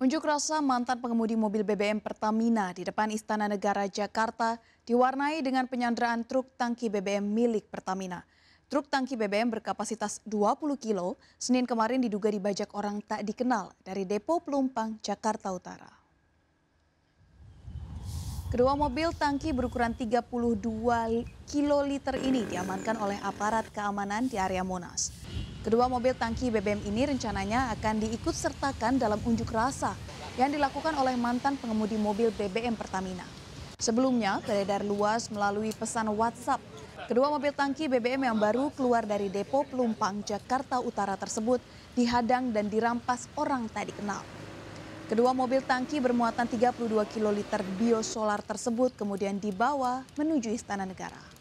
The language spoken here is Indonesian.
Unjuk rasa mantan pengemudi mobil BBM Pertamina di depan Istana Negara Jakarta diwarnai dengan penyanderaan truk tangki BBM milik Pertamina. Truk tangki BBM berkapasitas 20 kilo, Senin kemarin diduga dibajak orang tak dikenal dari Depo Pelumpang, Jakarta Utara. Kedua mobil tangki berukuran 32 kiloliter ini diamankan oleh aparat keamanan di area Monas. Kedua mobil tangki BBM ini rencananya akan diikut sertakan dalam unjuk rasa yang dilakukan oleh mantan pengemudi mobil BBM Pertamina. Sebelumnya beredar luas melalui pesan WhatsApp. Kedua mobil tangki BBM yang baru keluar dari depo Pelumpang, Jakarta Utara tersebut dihadang dan dirampas orang tak dikenal. Kedua mobil tangki bermuatan 32 kiloliter biosolar tersebut kemudian dibawa menuju Istana Negara.